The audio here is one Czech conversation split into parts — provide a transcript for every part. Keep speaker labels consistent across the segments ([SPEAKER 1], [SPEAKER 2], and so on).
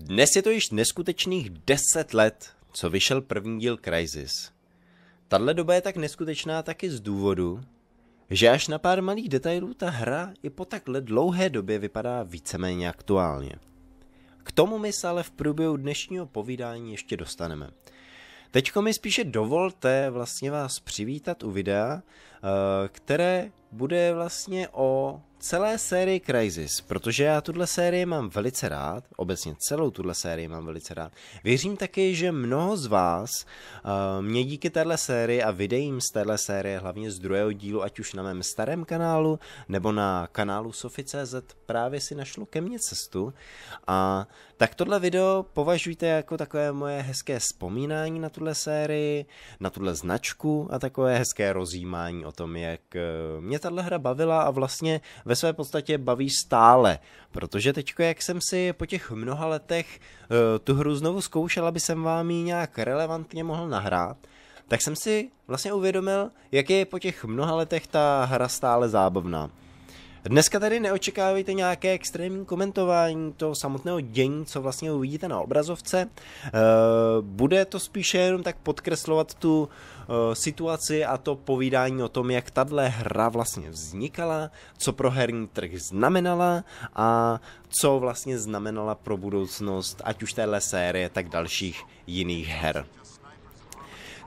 [SPEAKER 1] Dnes je to již neskutečných 10 let, co vyšel první díl Crisis. Tahle doba je tak neskutečná taky z důvodu, že až na pár malých detailů ta hra i po takhle dlouhé době vypadá víceméně aktuálně. K tomu my se ale v průběhu dnešního povídání ještě dostaneme. Teďko mi spíše dovolte vlastně vás přivítat u videa, eh, které bude vlastně o celé sérii Crisis, protože já tuhle sérii mám velice rád, obecně celou tuhle sérii mám velice rád. Věřím taky, že mnoho z vás uh, mě díky téhle sérii a videím z téhle série, hlavně z druhého dílu, ať už na mém starém kanálu nebo na kanálu Sofi.cz, právě si našlo ke mně cestu. A tak tohle video považujte jako takové moje hezké vzpomínání na tuhle sérii, na tuhle značku a takové hezké rozjímání o tom, jak eh, mě tahle hra bavila a vlastně ve své podstatě baví stále. Protože teď, jak jsem si po těch mnoha letech uh, tu hru znovu zkoušel, aby jsem vám ji nějak relevantně mohl nahrát, tak jsem si vlastně uvědomil, jak je po těch mnoha letech ta hra stále zábavná. Dneska tedy neočekávejte nějaké extrémní komentování toho samotného dění, co vlastně uvidíte na obrazovce. Eh, bude to spíše jenom tak podkreslovat tu Eh, situaci a to povídání o tom, jak tahle hra vlastně vznikala, co pro herní trh znamenala a co vlastně znamenala pro budoucnost ať už téhle série, tak dalších jiných her.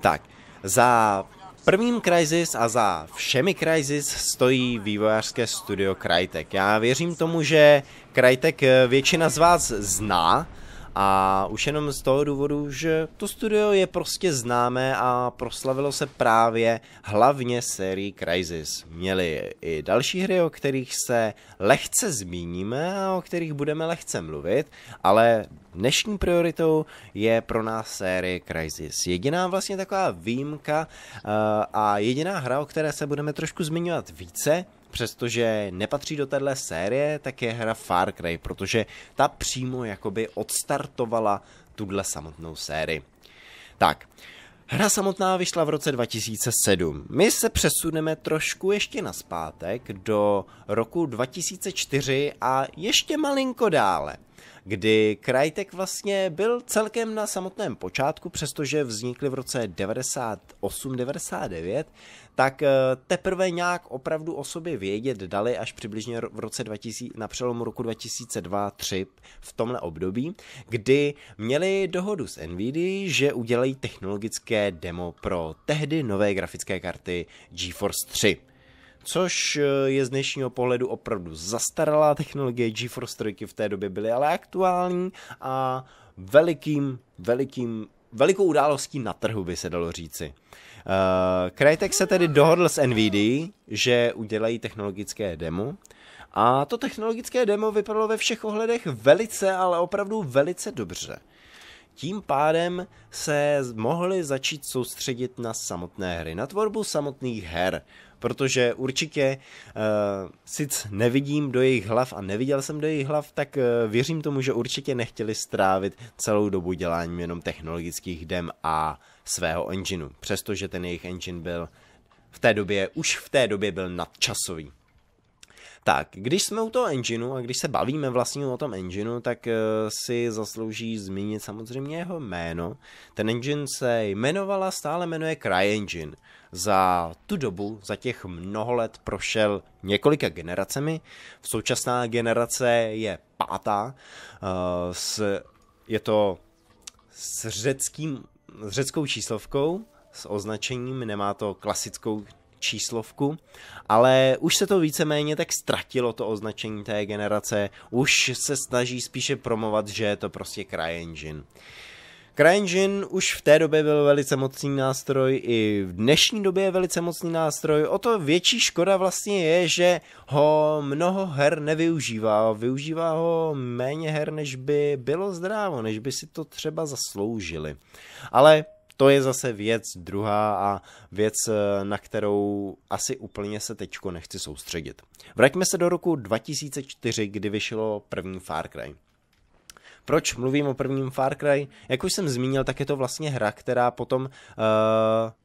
[SPEAKER 1] Tak, za prvním Crysis a za všemi Crysis stojí vývojářské studio Crytek. Já věřím tomu, že Crytek eh, většina z vás zná, a už jenom z toho důvodu, že to studio je prostě známé a proslavilo se právě hlavně sérií Crisis. Měli i další hry, o kterých se lehce zmíníme a o kterých budeme lehce mluvit, ale dnešní prioritou je pro nás série Crisis. Jediná vlastně taková výjimka eh, a jediná hra, o které se budeme trošku zmiňovat více, Přestože nepatří do téhle série, tak je hra Far Cry, protože ta přímo jakoby odstartovala tuhle samotnou sérii. Tak, Hra samotná vyšla v roce 2007. My se přesuneme trošku ještě naspátek do roku 2004 a ještě malinko dále kdy Krajtek vlastně byl celkem na samotném počátku, přestože vznikly v roce 98-99, tak eh, teprve nějak opravdu o sobě vědět dali až přibližně v roce 2000, na přelomu roku 2002-3 v tomhle období, kdy měli dohodu s NVIDIA, že udělají technologické demo pro tehdy nové grafické karty GeForce 3 což eh, je z dnešního pohledu opravdu zastaralá technologie. GeForce 3 v té době byly ale aktuální a velikým, velikým velikou událostí na trhu, by se dalo říci. Uh, Crytek se tedy dohodl s NVD, že udělají technologické demo. A to technologické demo vypadalo ve všech ohledech velice, ale opravdu velice dobře. Tím pádem se mohli začít soustředit na samotné hry, na tvorbu samotných her protože určitě uh, eh, sice nevidím do jejich hlav a neviděl jsem do jejich hlav, tak uh, věřím tomu, že určitě nechtěli strávit celou dobu děláním jenom technologických dem a svého engineu, přestože ten jejich engine byl v té době, už v té době byl nadčasový. Tak, když jsme u toho engineu a když se bavíme vlastně o tom engineu, tak eh, si zaslouží zmínit samozřejmě jeho jméno. Ten engine se jmenovala, stále jmenuje CryEngine. Za tu dobu, za těch mnoho let prošel několika generacemi. V současná generace je pátá. Eh, s, je to s řeckým s řeckou číslovkou, s označením, nemá to klasickou číslovku, ale už se to víceméně tak ztratilo to označení té generace, už se snaží spíše promovat, že je to prostě CryEngine. CryEngine už v té době byl velice mocný nástroj, i v dnešní době je velice mocný nástroj. O to větší škoda vlastně je, že ho mnoho her nevyužívá. Využívá ho méně her, než by bylo zdrávo, než by si to třeba zasloužili. Ale to je zase věc druhá a věc, eh, na kterou asi úplně se teďko nechci soustředit. Vraťme se do roku 2004, kdy vyšlo první Far Cry. Proč mluvím o prvním Far Cry? Jak už jsem zmínil, tak je to vlastně hra, která potom uh,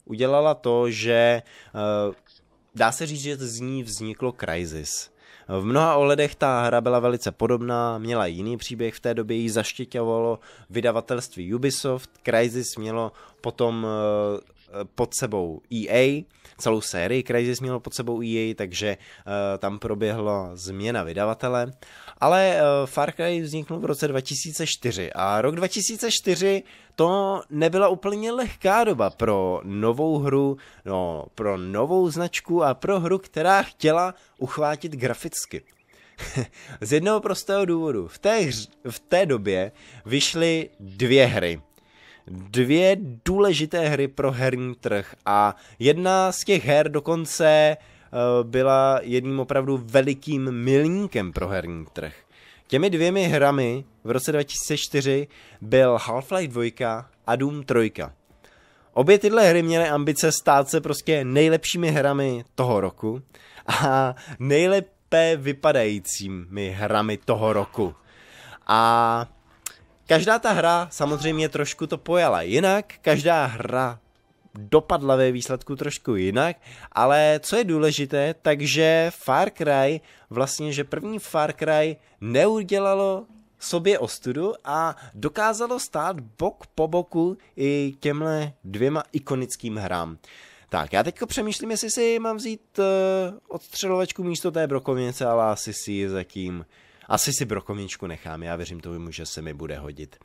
[SPEAKER 1] udělala to, že uh, dá se říct, že z ní vzniklo Crisis. V mnoha ohledech ta hra byla velice podobná, měla jiný příběh, v té době ji zaštiťovalo vydavatelství Ubisoft, Crysis mělo potom eh, Eh, pod sebou EA, celou sérii Crysis mělo pod sebou EA, takže eh, tam proběhla změna vydavatele. Ale eh, Far Cry vzniknul v roce 2004 a rok 2004 to nebyla úplně lehká doba pro novou hru, no, pro novou značku a pro hru, která chtěla uchvátit graficky. Z jednoho prostého důvodu. V té, hř, v té době vyšly dvě hry dvě důležité hry pro herní trh a jedna z těch her dokonce eh, byla jedním opravdu velikým milníkem pro herní trh. Těmi dvěmi hrami v roce 2004 byl Half-Life 2 a Doom 3. Obě tyhle hry měly ambice stát se prostě nejlepšími hrami toho roku a nejlépe vypadajícími hrami toho roku. A Každá ta hra samozřejmě trošku to pojala jinak, každá hra dopadla ve výsledku trošku jinak, ale co je důležité, takže Far Cry, vlastně, že první Far Cry neudělalo sobě ostudu a dokázalo stát bok po boku i těmhle dvěma ikonickým hrám. Tak, já teďko přemýšlím, jestli si mám vzít uh, odstřelovačku místo té brokovnice, ale asi si ji zatím asi si brokovničku nechám, já věřím tomu, že se mi bude hodit.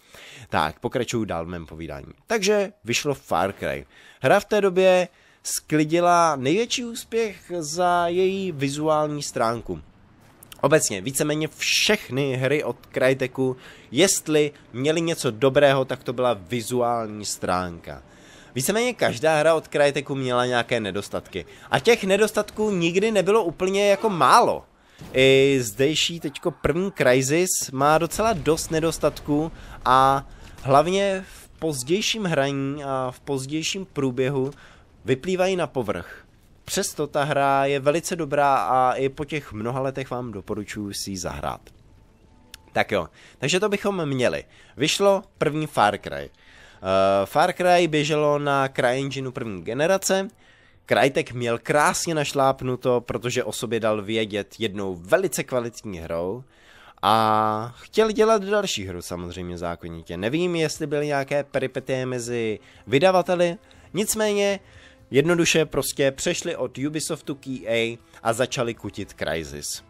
[SPEAKER 1] Tak, pokračuju dál v mém povídání. Takže vyšlo Far Cry. Hra v té době sklidila největší úspěch za její vizuální stránku. Obecně, víceméně všechny hry od Cryteku, jestli měli něco dobrého, tak to byla vizuální stránka. Víceméně každá hra od Cryteku měla nějaké nedostatky. A těch nedostatků nikdy nebylo úplně jako málo i zdejší teďko první Crisis má docela dost nedostatků a hlavně v pozdějším hraní a v pozdějším průběhu vyplývají na povrch. Přesto ta hra je velice dobrá a i po těch mnoha letech vám doporučuji si ji zahrát. Tak jo, takže to bychom měli. Vyšlo první Far Cry. Uh, Far Cry běželo na CryEngineu první generace Krajtek měl krásně našlápnuto, protože o sobě dal vědět jednou velice kvalitní hrou a chtěl dělat další hru samozřejmě zákonitě. Nevím, jestli byly nějaké peripetie mezi vydavateli, nicméně jednoduše prostě přešli od Ubisoftu k EA a začali kutit Crysis.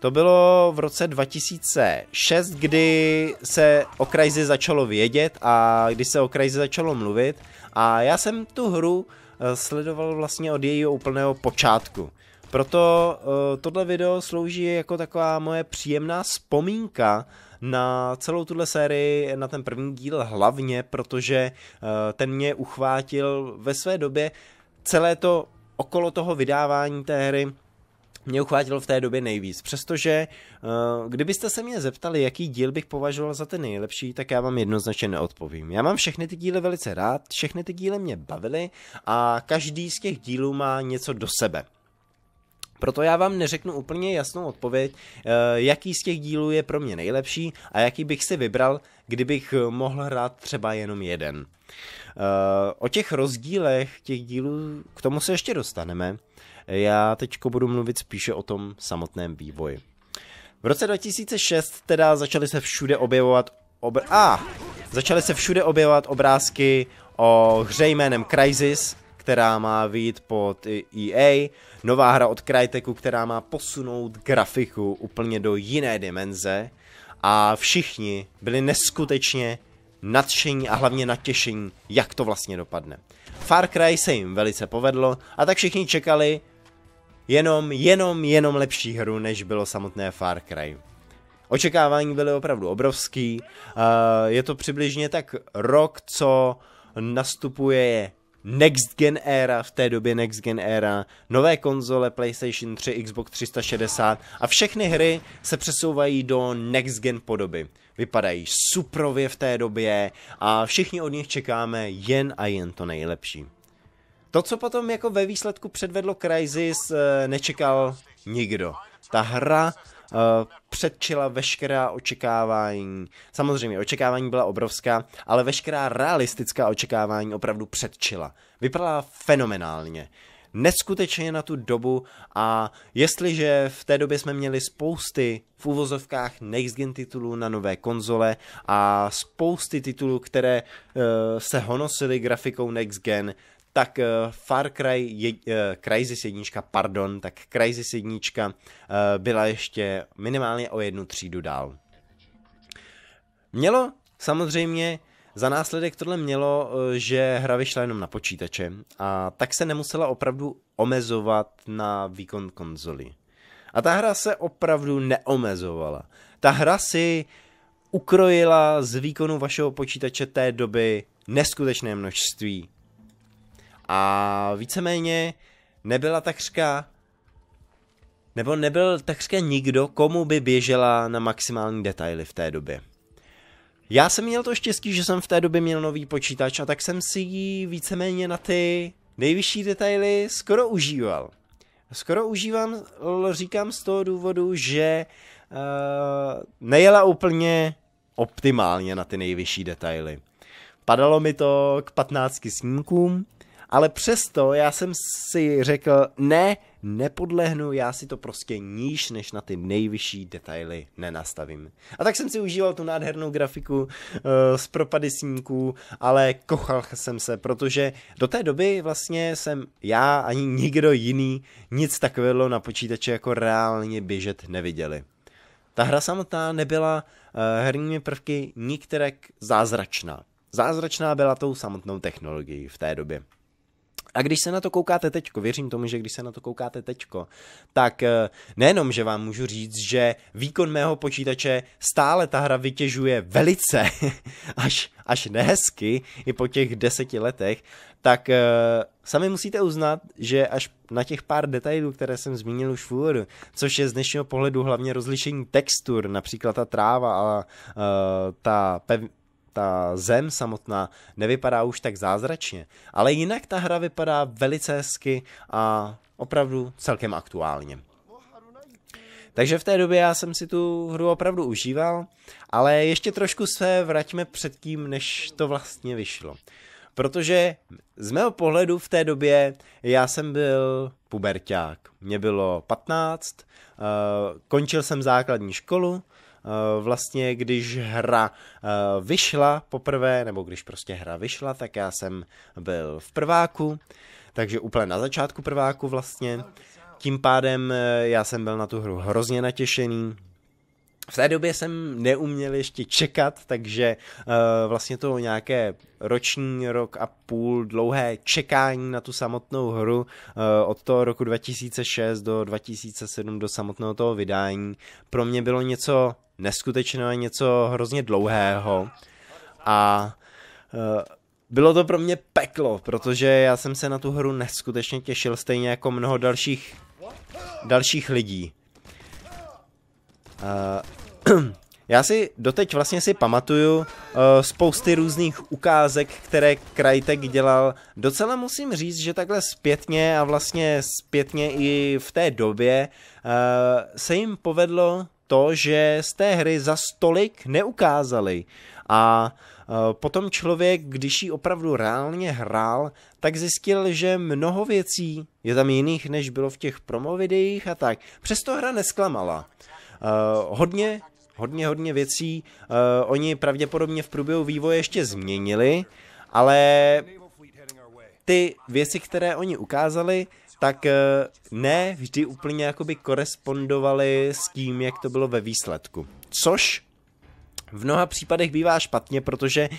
[SPEAKER 1] To bylo v roce 2006, kdy se o Crysis začalo vědět a kdy se o Crysis začalo mluvit a já jsem tu hru Eh, sledoval vlastně od jejího úplného počátku. Proto uh, tohle video slouží jako taková moje příjemná vzpomínka na celou tuhle sérii, na ten první díl hlavně, protože uh, ten mě uchvátil ve své době celé to okolo toho vydávání té hry mě uchvátil v té době nejvíc. Přestože, eh, kdybyste se mě zeptali, jaký díl bych považoval za ten nejlepší, tak já vám jednoznačně neodpovím. Já mám všechny ty díly velice rád, všechny ty díly mě bavily a každý z těch dílů má něco do sebe. Proto já vám neřeknu úplně jasnou odpověď, eh, jaký z těch dílů je pro mě nejlepší a jaký bych si vybral, kdybych mohl hrát třeba jenom jeden. Eh, o těch rozdílech těch dílů, k tomu se ještě dostaneme, já teď budu mluvit spíše o tom samotném vývoji. V roce 2006 teda začaly se všude objevovat obr... A! Ah, začaly se všude objevovat obrázky o hře jménem Crisis, která má vyjít pod EA, nová hra od Cryteku, která má posunout grafiku úplně do jiné dimenze a všichni byli neskutečně nadšení a hlavně natěšení, jak to vlastně dopadne. Far Cry se jim velice povedlo a tak všichni čekali, jenom, jenom, jenom lepší hru, než bylo samotné Far Cry. Očekávání byly opravdu obrovský, eh, je to přibližně tak rok, co nastupuje Next Gen Era, v té době Next Gen Era, nové konzole PlayStation 3, Xbox 360 a všechny hry se přesouvají do Next Gen podoby. Vypadají suprově v té době a všichni od nich čekáme jen a jen to nejlepší. To, co potom jako ve výsledku předvedlo Crysis, eh, nečekal nikdo. Ta hra eh, předčila veškerá očekávání. Samozřejmě, očekávání byla obrovská, ale veškerá realistická očekávání opravdu předčila. Vypadala fenomenálně neskutečně na tu dobu a jestliže v té době jsme měli spousty v úvozovkách next gen titulů na nové konzole a spousty titulů, které uh, se honosily grafikou next gen, tak eh, Far Cry je, eh, Crysis 1, pardon, tak Crysis 1 eh, byla ještě minimálně o jednu třídu dál. Mělo samozřejmě za následek tohle mělo, že hra vyšla jenom na počítače a tak se nemusela opravdu omezovat na výkon konzoli. A ta hra se opravdu neomezovala. Ta hra si ukrojila z výkonu vašeho počítače té doby neskutečné množství a víceméně nebyla takřka nebo nebyl takřka nikdo, komu by běžela na maximální detaily v té době. Já jsem měl to štěstí, že jsem v té době měl nový počítač a tak jsem si ji víceméně na ty nejvyšší detaily skoro užíval. Skoro užívám, říkám z toho důvodu, že uh, nejela úplně optimálně na ty nejvyšší detaily. Padalo mi to k 15 snímkům, ale přesto já jsem si řekl, ne, nepodlehnu, já si to prostě níž, než na ty nejvyšší detaily nenastavím. A tak jsem si užíval tu nádhernou grafiku eh, z propady snímků, ale kochal jsem se, protože do té doby vlastně jsem já ani nikdo jiný nic takového na počítače jako reálně běžet neviděli. Ta hra samotná nebyla uh, herními prvky nikterek zázračná. Zázračná byla tou samotnou technologií v té době. A když se na to koukáte teďko, věřím tomu, že když se na to koukáte teďko, tak eh, nejenom, že vám můžu říct, že výkon mého počítače stále ta hra vytěžuje velice, až, až nehezky, i po těch deseti letech, tak eh, sami musíte uznat, že až na těch pár detailů, které jsem zmínil už v úvodu, což je z dnešního pohledu hlavně rozlišení textur, například ta tráva a eh, ta pev, ta zem samotná nevypadá už tak zázračně, ale jinak ta hra vypadá velice hezky a opravdu celkem aktuálně. Takže v té době já jsem si tu hru opravdu užíval, ale ještě trošku se vraťme předtím, než to vlastně vyšlo. Protože z mého pohledu v té době já jsem byl puberták. Mě bylo 15, eh, končil jsem základní školu, Eh, vlastně, když hra eh, vyšla poprvé, nebo když prostě hra vyšla, tak já jsem byl v prváku, takže úplně na začátku prváku vlastně. Tím pádem eh, já jsem byl na tu hru hrozně natěšený, v té době jsem neuměl ještě čekat, takže uh, vlastně to nějaké roční rok a půl dlouhé čekání na tu samotnou hru uh, od toho roku 2006 do 2007 do samotného toho vydání pro mě bylo něco neskutečného, něco hrozně dlouhého a uh, bylo to pro mě peklo, protože já jsem se na tu hru neskutečně těšil, stejně jako mnoho dalších dalších lidí. Uh, já si doteď vlastně si pamatuju uh, spousty různých ukázek, které Krajtek dělal. Docela musím říct, že takhle zpětně a vlastně zpětně i v té době uh, se jim povedlo to, že z té hry za stolik neukázali. A uh, potom člověk, když ji opravdu reálně hrál, tak zjistil, že mnoho věcí je tam jiných, než bylo v těch promovideích a tak. Přesto hra nesklamala. Uh, hodně hodně, hodně věcí uh, oni pravděpodobně v průběhu vývoje ještě změnili, ale ty věci, které oni ukázali, tak uh, ne vždy úplně jakoby korespondovaly s tím, jak to bylo ve výsledku. Což v mnoha případech bývá špatně, protože uh,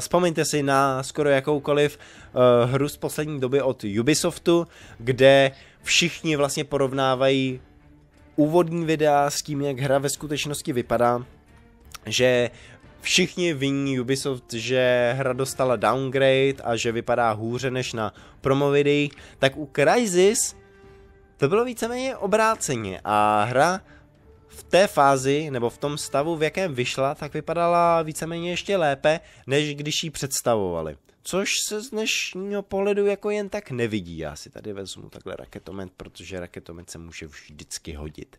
[SPEAKER 1] vzpomeňte si na skoro jakoukoliv uh, hru z poslední doby od Ubisoftu, kde všichni vlastně porovnávají úvodní videa s tím, jak hra ve skutečnosti vypadá, že všichni viní Ubisoft, že hra dostala downgrade a že vypadá hůře než na promo videí, tak u Crysis to bylo víceméně obráceně a hra v té fázi nebo v tom stavu, v jakém vyšla, tak vypadala víceméně ještě lépe, než když ji představovali což se z dnešního pohledu jako jen tak nevidí. Já si tady vezmu takhle raketomet, protože raketomet se může vždycky hodit.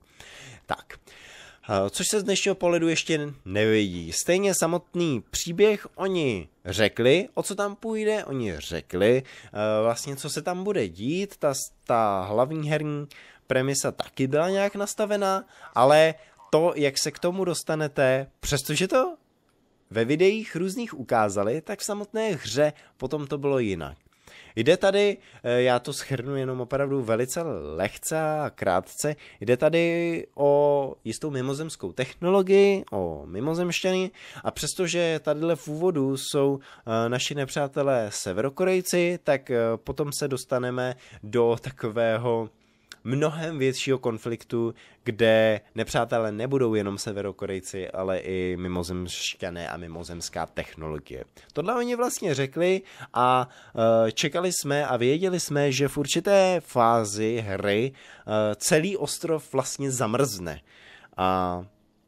[SPEAKER 1] Tak, eh, což se z dnešního pohledu ještě nevidí. Stejně samotný příběh oni řekli, o co tam půjde, oni řekli eh, vlastně, co se tam bude dít, ta, ta hlavní herní premisa taky byla nějak nastavená, ale to, jak se k tomu dostanete, přestože to ve videích různých ukázali, tak v samotné hře potom to bylo jinak. Jde tady, eh, já to schrnu jenom opravdu velice lehce a krátce, jde tady o jistou mimozemskou technologii, o mimozemšťany a přestože tadyhle v úvodu jsou eh, naši nepřátelé severokorejci, tak eh, potom se dostaneme do takového mnohem většího konfliktu, kde nepřátelé nebudou jenom severokorejci, ale i mimozemšťané a mimozemská technologie. Tohle oni vlastně řekli a e, čekali jsme a věděli jsme, že v určité fázi hry e, celý ostrov vlastně zamrzne. A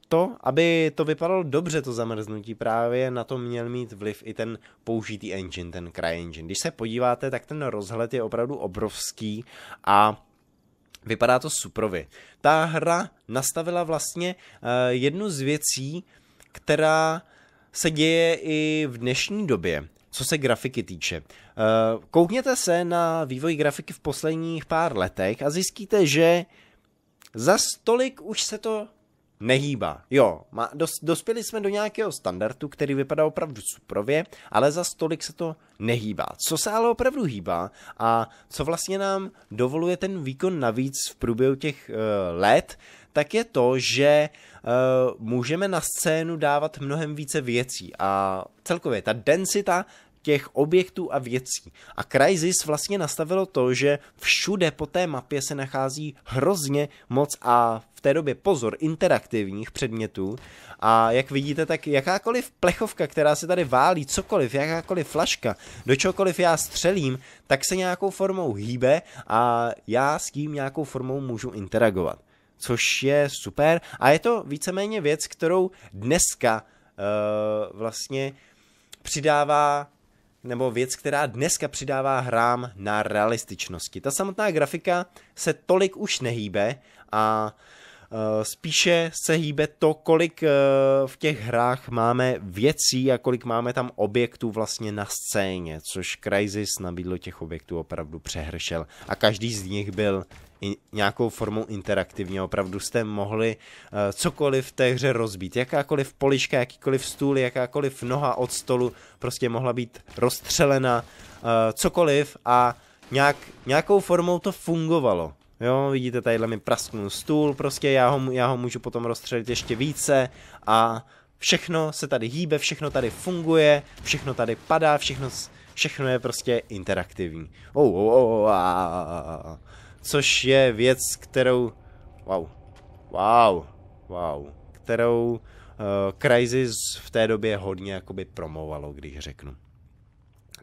[SPEAKER 1] to, aby to vypadalo dobře, to zamrznutí, právě na to měl mít vliv i ten použitý engine, ten CryEngine. Když se podíváte, tak ten rozhled je opravdu obrovský a Vypadá to suprovy. Ta hra nastavila vlastně eh, jednu z věcí, která se děje i v dnešní době, co se grafiky týče. Eh, koukněte se na vývoj grafiky v posledních pár letech a zjistíte, že za stolik už se to nehýbá. Jo, má, dos, dospěli jsme do nějakého standardu, který vypadá opravdu suprově, ale za stolik se to nehýbá. Co se ale opravdu hýbá a co vlastně nám dovoluje ten výkon navíc v průběhu těch uh, let, tak je to, že uh, můžeme na scénu dávat mnohem více věcí a celkově ta densita těch objektů a věcí. A Crysis vlastně nastavilo to, že všude po té mapě se nachází hrozně moc a v té době pozor interaktivních předmětů a jak vidíte, tak jakákoliv plechovka, která se tady válí, cokoliv, jakákoliv flaška, do čokoliv já střelím, tak se nějakou formou hýbe a já s tím nějakou formou můžu interagovat. Což je super a je to víceméně věc, kterou dneska uh, vlastně přidává nebo věc, která dneska přidává hrám na realističnosti. Ta samotná grafika se tolik už nehýbe a Eh, spíše se hýbe to, kolik eh, v těch hrách máme věcí a kolik máme tam objektů vlastně na scéně, což Crysis nabídlo těch objektů opravdu přehršel. A každý z nich byl nějakou formou interaktivně. Opravdu jste mohli uh, cokoliv v té hře rozbít. Jakákoliv polička, jakýkoliv stůl, jakákoliv noha od stolu prostě mohla být rozstřelena, uh, cokoliv a nějak, nějakou formou to fungovalo. Jo, vidíte, tadyhle mi prasknul stůl, prostě já ho, já ho můžu potom rozstřelit ještě více a všechno se tady hýbe, všechno tady funguje, všechno tady padá, všechno, všechno je prostě interaktivní. Oh, oh, oh, a, což je věc, kterou... Wow. Wow. Wow. Kterou uh, Crysis v té době hodně jakoby promovalo, když řeknu.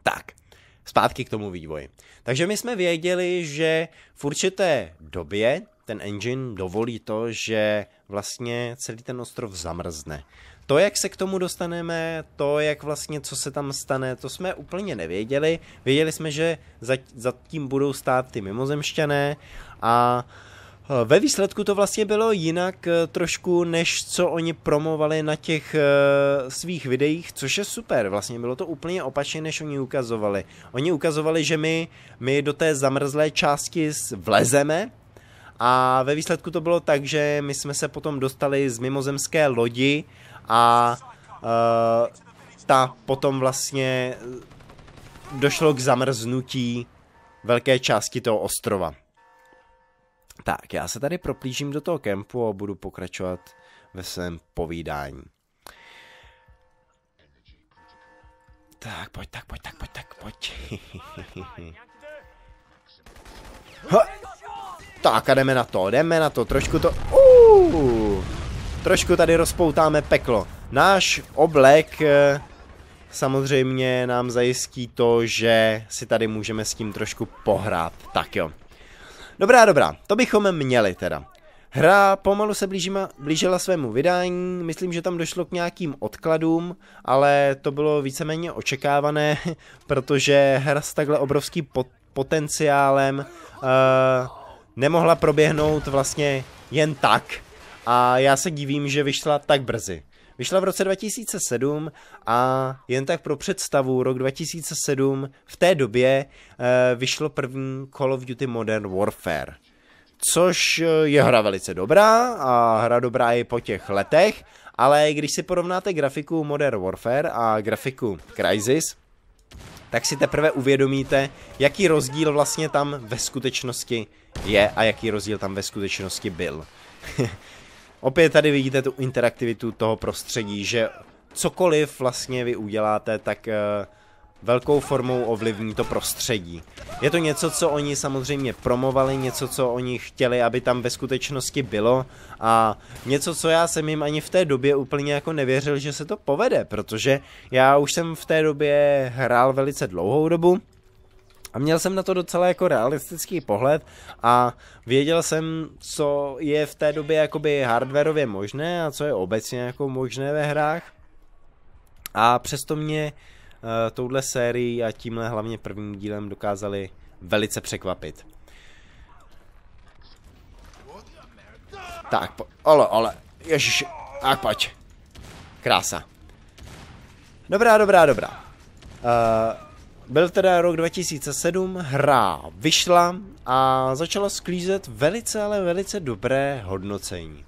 [SPEAKER 1] Tak zpátky k tomu vývoji. Takže my jsme věděli, že v určité době ten engine dovolí to, že vlastně celý ten ostrov zamrzne. To, jak se k tomu dostaneme, to, jak vlastně, co se tam stane, to jsme úplně nevěděli. Věděli jsme, že za tím budou stát ty mimozemšťané a uh, Eh, ve výsledku to vlastně bylo jinak eh, trošku, než co oni promovali na těch eh, svých videích, což je super. Vlastně bylo to úplně opačně, než oni ukazovali. Oni ukazovali, že my, my do té zamrzlé části vlezeme, a ve výsledku to bylo tak, že my jsme se potom dostali z mimozemské lodi a uh, ta potom vlastně došlo k zamrznutí velké části toho ostrova. Tak, já se tady proplížím do toho kempu a budu pokračovat ve svém povídání. Tak, pojď, tak, pojď, tak, pojď, tak, pojď. Ha. Tak a jdeme na to, jdeme na to, trošku to... Uh, trošku tady rozpoutáme peklo. Náš oblek eh, samozřejmě nám zajistí to, že si tady můžeme s tím trošku pohrát. Tak jo. Dobrá, dobrá, to bychom měli teda. Hra pomalu se blížima, blížila svému vydání, myslím, že tam došlo k nějakým odkladům, ale to bylo víceméně očekávané, protože hra s takhle obrovským pot- potenciálem uh, nemohla proběhnout vlastně jen tak. A já se divím, že vyšla tak brzy. Vyšla v roce 2007 a jen tak pro představu, rok 2007 v té době eh, vyšlo první Call of Duty Modern Warfare. Což eh, je hra velice dobrá a hra dobrá i po těch letech, ale když si porovnáte grafiku Modern Warfare a grafiku Crisis, tak si teprve uvědomíte, jaký rozdíl vlastně tam ve skutečnosti je a jaký rozdíl tam ve skutečnosti byl. Opět tady vidíte tu interaktivitu toho prostředí, že cokoliv vlastně vy uděláte, tak eh, velkou formou ovlivní to prostředí. Je to něco, co oni samozřejmě promovali, něco, co oni chtěli, aby tam ve skutečnosti bylo a něco, co já jsem jim ani v té době úplně jako nevěřil, že se to povede, protože já už jsem v té době hrál velice dlouhou dobu, a měl jsem na to docela jako realistický pohled a věděl jsem, co je v té době jakoby hardwareově možné a co je obecně jako možné ve hrách. A přesto mě uh, touhle sérií a tímhle hlavně prvním dílem dokázali velice překvapit. Tak, po, ale, ale, ježiš, tak pojď. Krása. Dobrá, dobrá, dobrá. Uh, byl teda rok 2007, hra vyšla a začala sklízet velice, ale velice dobré hodnocení.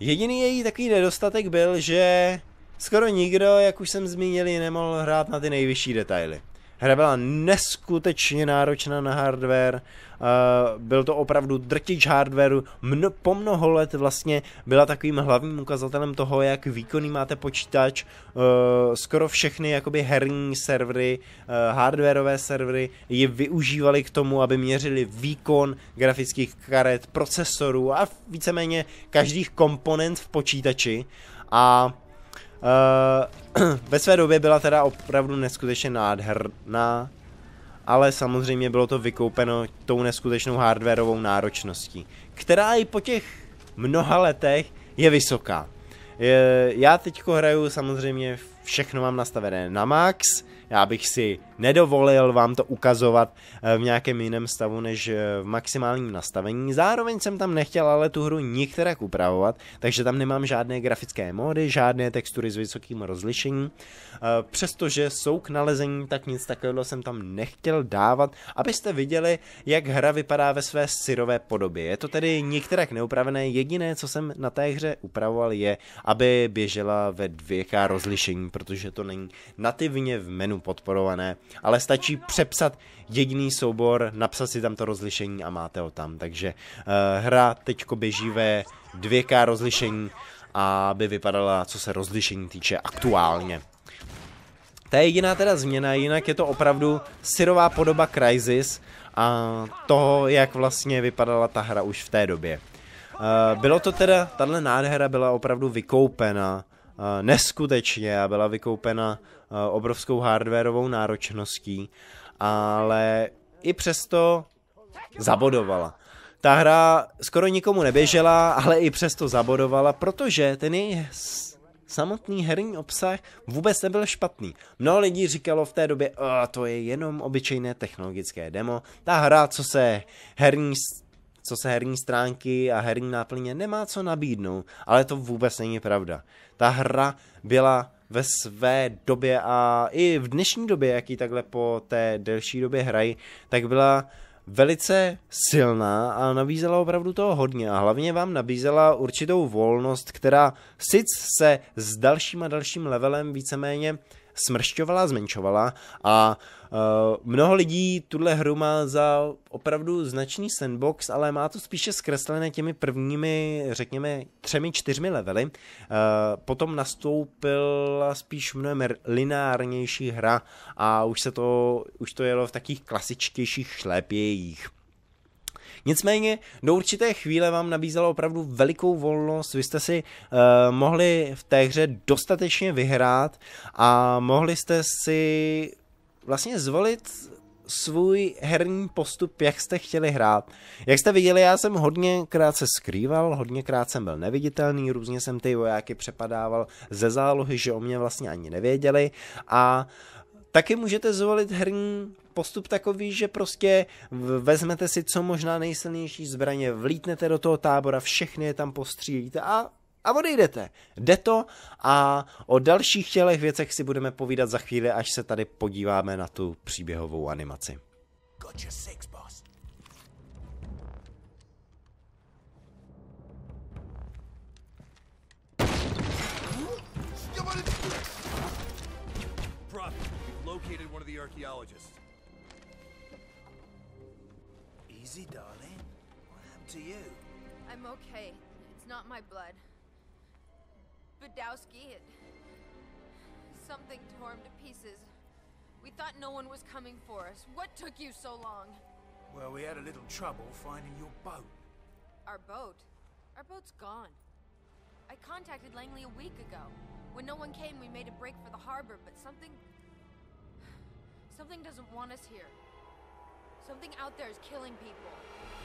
[SPEAKER 1] Jediný její takový nedostatek byl, že skoro nikdo, jak už jsem zmínil, nemohl hrát na ty nejvyšší detaily. Hra byla neskutečně náročná na hardware, uh, byl to opravdu drtič hardwareu, Mno, po mnoho let vlastně byla takovým hlavním ukazatelem toho, jak výkonný máte počítač, uh, skoro všechny jakoby herní servery, uh, hardwareové servery je využívali k tomu, aby měřili výkon grafických karet, procesorů a víceméně každých komponent v počítači a Uh, ve své době byla teda opravdu neskutečně nádherná, ale samozřejmě bylo to vykoupeno tou neskutečnou hardwareovou náročností, která i po těch mnoha letech je vysoká. Je, já teďko hraju samozřejmě, všechno mám nastavené na max, já bych si nedovolil vám to ukazovat eh, v nějakém jiném stavu než eh, v maximálním nastavení. Zároveň jsem tam nechtěl ale tu hru nikterak upravovat, takže tam nemám žádné grafické módy, žádné textury s vysokým rozlišením. Eh, přestože jsou k nalezení, tak nic takového jsem tam nechtěl dávat, abyste viděli, jak hra vypadá ve své syrové podobě. Je to tedy některak neupravené, jediné, co jsem na té hře upravoval, je, aby běžela ve 2K rozlišení, protože to není nativně v menu podporované ale stačí přepsat jediný soubor, napsat si tam to rozlišení a máte ho tam. Takže uh, hra teď běží ve 2K rozlišení, aby vypadala, co se rozlišení týče aktuálně. To je jediná teda změna, jinak je to opravdu syrová podoba Crisis a toho, jak vlastně vypadala ta hra už v té době. Eh, bylo to teda, tahle nádhera byla opravdu vykoupena eh, neskutečně a byla vykoupena Eh, obrovskou hardwareovou náročností, ale i přesto zabodovala. Ta hra skoro nikomu neběžela, ale i přesto zabodovala, protože ten je samotný herní obsah vůbec nebyl špatný. Mnoho lidí říkalo v té době, oh, to je jenom obyčejné technologické demo, ta hra, co se herní co se herní stránky a herní náplně nemá co nabídnout, ale to vůbec není pravda. Ta hra byla ve své době a i v dnešní době, jaký takhle po té delší době hrají, tak byla velice silná a nabízela opravdu toho hodně a hlavně vám nabízela určitou volnost, která sice se s dalším a dalším levelem víceméně smršťovala, zmenšovala a uh, mnoho lidí tuhle hru má za opravdu značný sandbox, ale má to spíše zkreslené těmi prvními, řekněme, třemi, čtyřmi levely. Uh, potom nastoupila spíš mnohem lineárnější hra a už se to, už to jelo v takých klasičtějších šlépějích. Nicméně do určité chvíle vám nabízela opravdu velikou volnost, vy jste si uh, mohli v té hře dostatečně vyhrát a mohli jste si vlastně zvolit svůj herní postup, jak jste chtěli hrát. Jak jste viděli, já jsem hodně krát se skrýval, hodně krát jsem byl neviditelný, různě jsem ty vojáky přepadával ze zálohy, že o mě vlastně ani nevěděli a taky můžete zvolit herní postup takový, že prostě vezmete si co možná nejsilnější zbraně, vlítnete do toho tábora, všechny je tam postřílíte a a odejdete. Jde to a o dalších tělech věcech si budeme povídat za chvíli, až se tady podíváme na tu příběhovou animaci.
[SPEAKER 2] Located one of the archaeologists. Lizzie, darling, what happened to you? I'm okay. It's not my blood. Badowski, it... Something tore him to pieces. We thought no one was coming for us. What took you so long? Well, we had a little trouble finding your boat. Our boat? Our boat's gone. I contacted Langley a week ago. When no one came, we made a break for the harbor, but something... Something doesn't want us here. Something out there is killing people.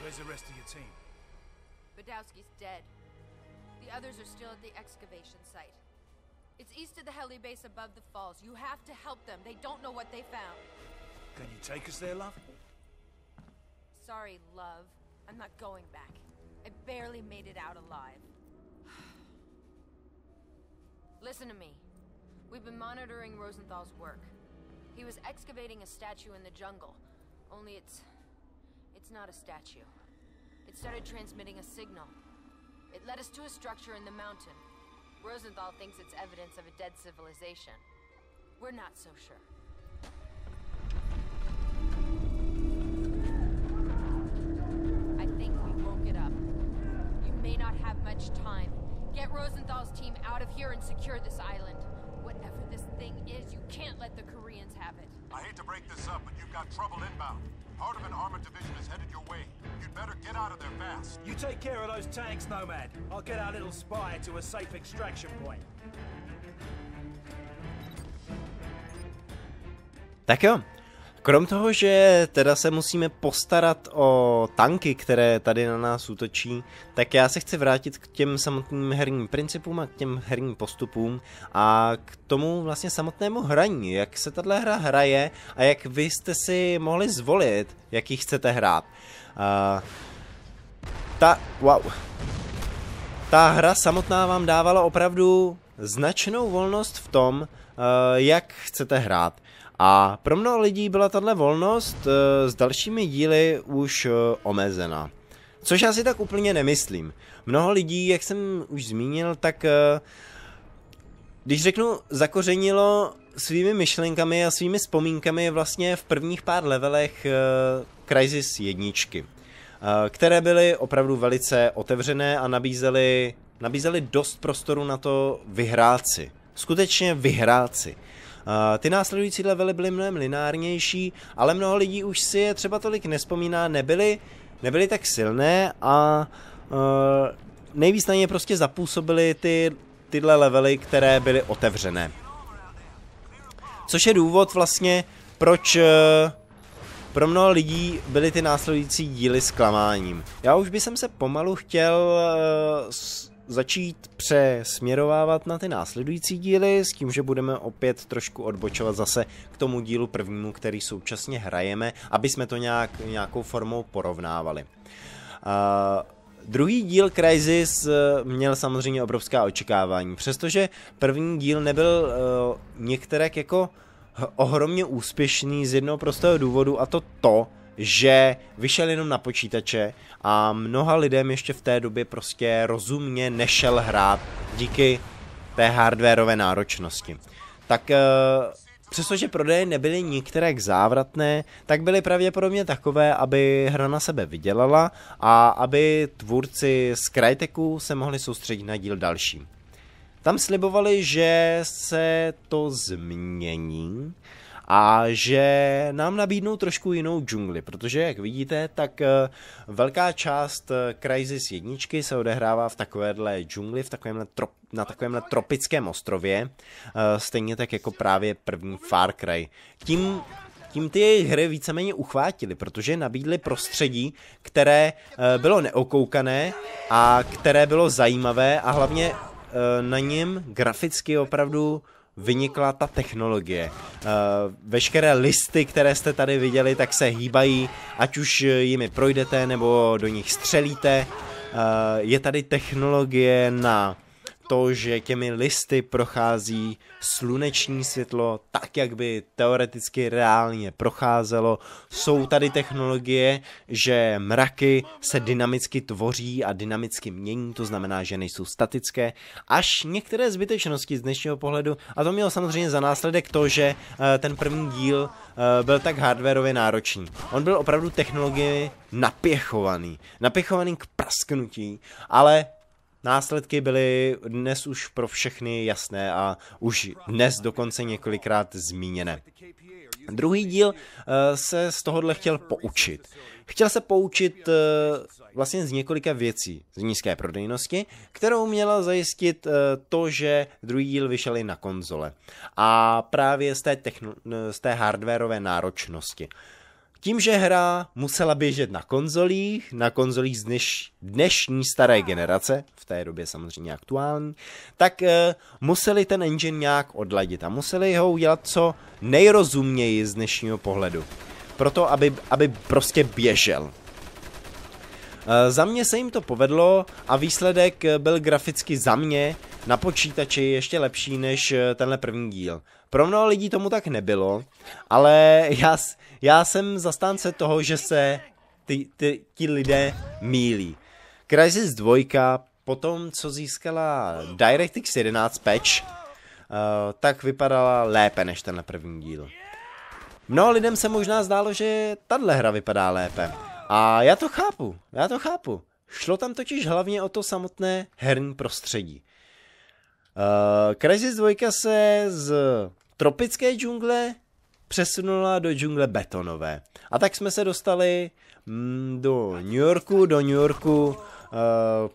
[SPEAKER 2] Where's the rest of your team? Badowski's dead. The others are still at the excavation site. It's east of the heli base above the falls. You have to help them. They don't know what they found. Can you take us there, love? Sorry, love. I'm not going back. I barely made it out alive. Listen to me. We've been monitoring Rosenthal's work. He was excavating a statue in the jungle, only it's... It's not a statue. It started transmitting a signal. It led us to a structure in the mountain. Rosenthal thinks it's evidence of a dead civilization. We're not so sure. I think we woke it up. You may not have much time. Get Rosenthal's team out of here and secure this island. Whatever this thing is, you can't let the Koreans have it. I hate to break this up, but you've got trouble inbound. Part of an armored division is headed your way. You'd better get out of there fast. You take care of those tanks, Nomad. I'll get our little spy to a safe extraction point.
[SPEAKER 1] Thank you. Krom toho, že teda se musíme postarat o tanky, které tady na nás útočí, tak já se chci vrátit k těm samotným herním principům a k těm herním postupům a k tomu vlastně samotnému hraní, jak se tahle hra hraje a jak vy jste si mohli zvolit, jaký chcete hrát. Uh, ta, wow. Ta hra samotná vám dávala opravdu značnou volnost v tom, uh, jak chcete hrát. A pro mnoho lidí byla tahle volnost eh, s dalšími díly už eh, omezena. Což já si tak úplně nemyslím. Mnoho lidí, jak jsem už zmínil, tak eh, když řeknu zakořenilo svými myšlenkami a svými vzpomínkami vlastně v prvních pár levelech Crisis jedničky, které byly opravdu velice otevřené a nabízely, nabízely dost prostoru na to vyhrát si. Skutečně vyhrát si. Ty následující levely byly mnohem lineárnější, ale mnoho lidí už si je třeba tolik nespomíná, nebyly, nebyly tak silné a e, nejvíc na ně prostě zapůsobily ty, tyhle levely, které byly otevřené. Což je důvod vlastně, proč e, pro mnoho lidí byly ty následující díly zklamáním. Já už bych se pomalu chtěl e, začít přesměrovávat na ty následující díly s tím, že budeme opět trošku odbočovat zase k tomu dílu prvnímu, který současně hrajeme, aby jsme to nějak, nějakou formou porovnávali. Uh, Druhý díl Crisis e, měl samozřejmě obrovská očekávání, přestože první díl nebyl uh, e, některé jako ohromně úspěšný z jednoho prostého důvodu a to to, že vyšel jenom na počítače a mnoha lidem ještě v té době prostě rozumně nešel hrát díky té hardwareové náročnosti. Tak eh, Přestože prodeje nebyly některé k závratné, tak byly pravděpodobně takové, aby hra na sebe vydělala a aby tvůrci z Cryteku se mohli soustředit na díl další. Tam slibovali, že se to změní a že nám nabídnou trošku jinou džungli, protože jak vidíte, tak eh, velká část eh, Crysis jedničky se odehrává v takovéhle džungli, v takovémhle trop, na takovémhle tropickém ostrově, eh, stejně tak jako právě první Far Cry. Tím tím ty jejich hry víceméně uchvátili, protože nabídli prostředí, které bylo neokoukané a které bylo zajímavé a hlavně na něm graficky opravdu vynikla ta technologie. Eh, veškeré listy, které jste tady viděli, tak se hýbají, ať už jimi projdete nebo do nich střelíte. Eh, je tady technologie na to, že těmi listy prochází sluneční světlo tak, jak by teoreticky reálně procházelo. Jsou tady technologie, že mraky se dynamicky tvoří a dynamicky mění, to znamená, že nejsou statické, až některé zbytečnosti z dnešního pohledu. A to mělo samozřejmě za následek to, že eh, ten první díl eh, byl tak hardwareově náročný. On byl opravdu technologie napěchovaný. Napěchovaný k prasknutí, ale Následky byly dnes už pro všechny jasné a už dnes dokonce několikrát zmíněné. Druhý díl eh, se z tohohle chtěl poučit. Chtěl se poučit eh, vlastně z několika věcí z nízké prodejnosti, kterou měla zajistit eh, to, že druhý díl vyšel i na konzole. A právě z té, techn- z té hardwareové náročnosti. Tím, že hra musela běžet na konzolích, na konzolích z dneš, dnešní staré generace, v té době samozřejmě aktuální, tak uh, museli ten engine nějak odladit a museli ho udělat co nejrozuměji z dnešního pohledu. Proto, aby, aby prostě běžel. Uh, za mě se jim to povedlo a výsledek eh, byl graficky za mě na počítači ještě lepší než tenhle první díl. Pro mnoho lidí tomu tak nebylo, ale já, já jsem zastánce toho, že se ty, ty, ti lidé mílí. Crysis 2 po tom, co získala DirectX 11 patch, uh, tak vypadala lépe než ten první díl. Mnoho lidem se možná zdálo, že tahle hra vypadá lépe. A já to chápu, já to chápu. Šlo tam totiž hlavně o to samotné herní prostředí. Uh, Crysis 2 se z tropické džungle přesunula do džungle betonové. A tak jsme se dostali mm, do New Yorku, do New Yorku uh,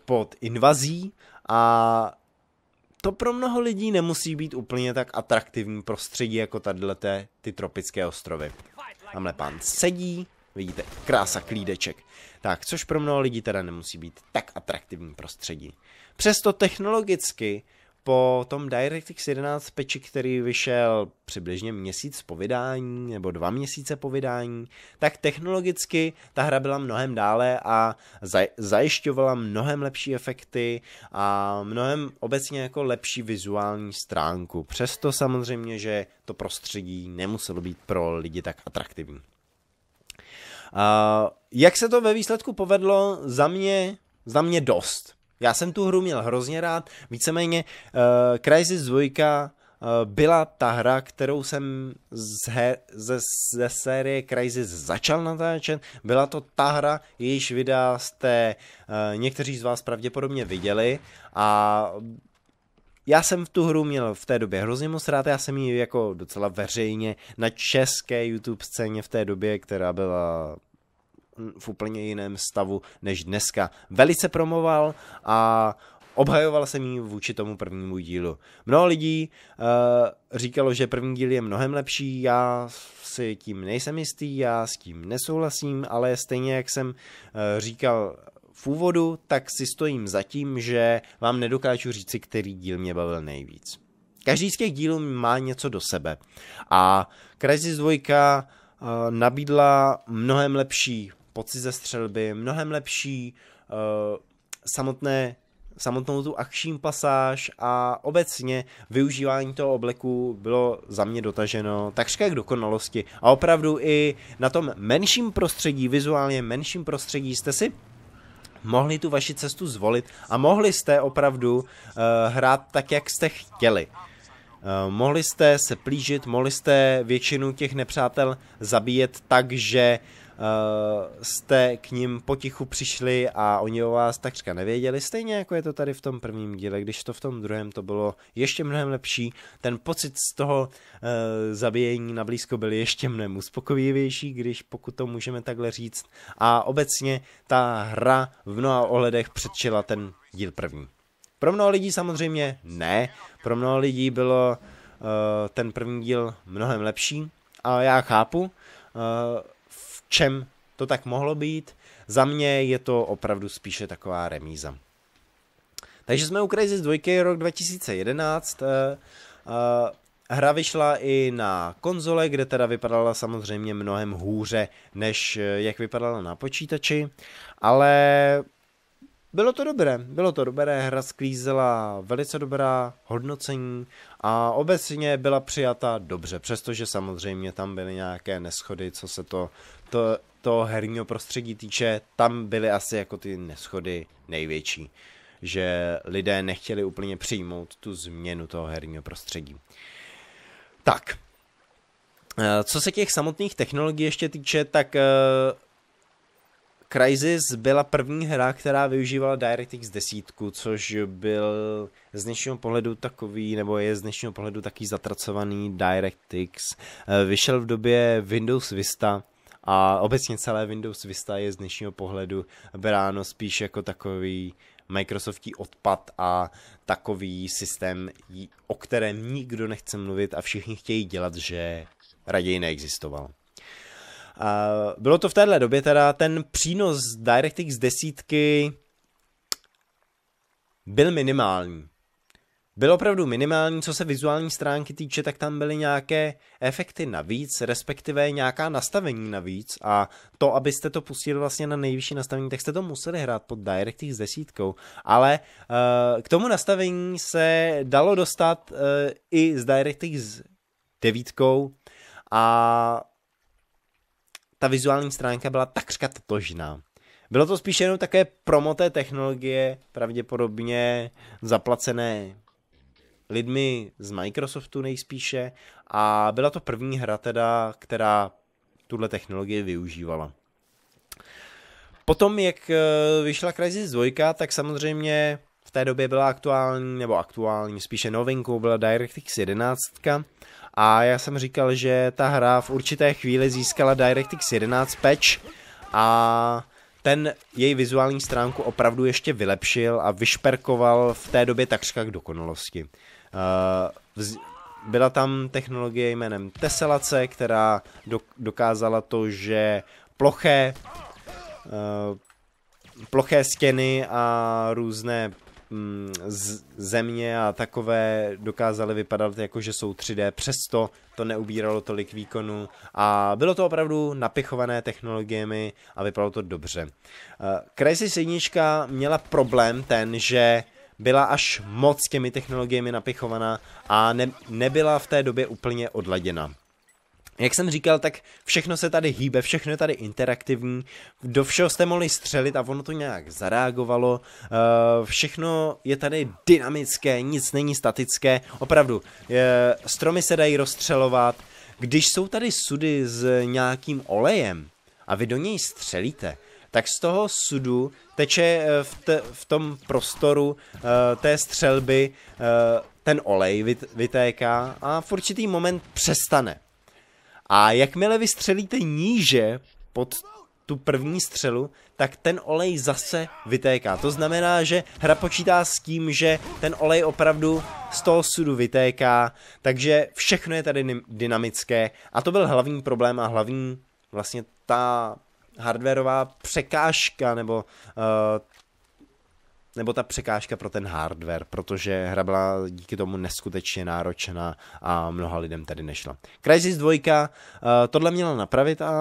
[SPEAKER 1] pod invazí a to pro mnoho lidí nemusí být úplně tak atraktivní prostředí jako tadyhleté ty tropické ostrovy. Tamhle pán sedí, vidíte, krása klídeček. Tak, což pro mnoho lidí teda nemusí být tak atraktivní prostředí. Přesto technologicky po tom DirectX 11 peči, který vyšel přibližně měsíc po vydání, nebo dva měsíce po vydání, tak technologicky ta hra byla mnohem dále a zajišťovala mnohem lepší efekty a mnohem obecně jako lepší vizuální stránku. Přesto samozřejmě, že to prostředí nemuselo být pro lidi tak atraktivní. Uh, jak se to ve výsledku povedlo, za mě, za mě dost. Já jsem tu hru měl hrozně rád, víceméně uh, Crisis 2 eh, byla ta hra, kterou jsem z he- ze, ze série Crisis začal natáčet. Byla to ta hra, jejíž videa jste uh, někteří z vás pravděpodobně viděli a já jsem v tu hru měl v té době hrozně moc rád, já jsem ji jako docela veřejně na české YouTube scéně v té době, která byla v úplně jiném stavu než dneska. Velice promoval a obhajoval jsem ji vůči tomu prvnímu dílu. Mnoho lidí uh, říkalo, že první díl je mnohem lepší, já si tím nejsem jistý, já s tím nesouhlasím, ale stejně jak jsem uh, říkal v úvodu, tak si stojím za tím, že vám nedokážu říci, který díl mě bavil nejvíc. Každý z těch dílů má něco do sebe a Crisis 2 eh, nabídla mnohem lepší pocit ze střelby, mnohem lepší uh, samotné samotnou tu akční pasáž a obecně využívání toho obleku bylo za mě dotaženo takřka k dokonalosti. A opravdu i na tom menším prostředí, vizuálně menším prostředí jste si mohli tu vaši cestu zvolit a mohli jste opravdu uh, hrát tak, jak jste chtěli. Uh, mohli jste se plížit, mohli jste většinu těch nepřátel zabíjet tak, že uh, Eh, jste k ním potichu přišli a oni o vás takřka nevěděli, stejně jako je to tady v tom prvním díle, když to v tom druhém to bylo ještě mnohem lepší, ten pocit z toho uh, zabíjení na blízko byl ještě mnohem uspokojivější, když pokud to můžeme takhle říct a obecně ta hra v mnoha ohledech předčila ten díl první. Pro mnoho lidí samozřejmě ne, pro mnoho lidí bylo uh, ten první díl mnohem lepší a já chápu, uh, čem to tak mohlo být. Za mě je to opravdu spíše taková remíza. Takže jsme u Crysis 2 rok 2011. Eh, eh, hra vyšla i na konzole, kde teda vypadala samozřejmě mnohem hůře, než eh, jak vypadala na počítači, ale bylo to dobré, bylo to dobré, hra sklízela velice dobrá hodnocení a obecně byla přijata dobře, přestože samozřejmě tam byly nějaké neschody, co se to, to, to herního prostředí týče, tam byly asi jako ty neschody největší že lidé nechtěli úplně přijmout tu změnu toho herního prostředí. Tak, eh, co se těch samotných technologií ještě týče, tak eh, Crysis byla první hra, která využívala DirectX 10, což byl z dnešního pohledu takový, nebo je z dnešního pohledu taký zatracovaný DirectX. Eh, vyšel v době Windows Vista, a obecně celé Windows Vista je z dnešního pohledu bráno spíš jako takový Microsoftí odpad a takový systém, o kterém nikdo nechce mluvit a všichni chtějí dělat, že raději neexistoval bylo to v téhle době teda ten přínos DirectX desítky byl minimální. Byl opravdu minimální, co se vizuální stránky týče, tak tam byly nějaké efekty navíc, respektive nějaká nastavení navíc a to, abyste to pustili vlastně na nejvyšší nastavení, tak jste to museli hrát pod DirectX s desítkou, ale uh, k tomu nastavení se dalo dostat uh, i s DirectX devítkou a ta vizuální stránka byla takřka totožná. Bylo to spíše jenom také promo té technologie, pravděpodobně zaplacené lidmi z Microsoftu nejspíše a byla to první hra teda, která tuhle technologii využívala. Potom, jak eh, vyšla Crysis 2, tak samozřejmě té době byla aktuální, nebo aktuální, spíše novinkou, byla DirectX 11. A já jsem říkal, že ta hra v určité chvíli získala DirectX 11 patch a ten její vizuální stránku opravdu ještě vylepšil a vyšperkoval v té době takřka k dokonalosti. Uh, vz- byla tam technologie jménem teselace, která do- dokázala to, že ploché, uh, ploché stěny a různé Mm, z země a takové dokázaly vypadat jako, že jsou 3D, přesto to neubíralo tolik výkonu a bylo to opravdu napichované technologiemi a vypadalo to dobře. Eh, Crysis 1 měla problém ten, že byla až moc těmi technologiemi napichovaná a ne, nebyla v té době úplně odladěna. Jak jsem říkal, tak všechno se tady hýbe, všechno je tady interaktivní, do všeho jste mohli střelit a ono to nějak zareagovalo, eh, všechno je tady dynamické, nic není statické, opravdu, eh, stromy se dají rozstřelovat, když jsou tady sudy s nějakým olejem a vy do něj střelíte, tak z toho sudu teče eh, v, t- v tom prostoru té střelby ten olej vyt- vytéká a v určitý moment přestane a jakmile vystřelíte níže pod tu první střelu, tak ten olej zase vytéká. To znamená, že hra počítá s tím, že ten olej opravdu z toho sudu vytéká, takže všechno je tady dynamické a to byl hlavní problém a hlavní vlastně ta hardwareová překážka nebo uh, nebo ta překážka pro ten hardware, protože hra byla díky tomu neskutečně náročná a mnoha lidem tady nešla. Crysis 2 uh, eh, tohle měla napravit a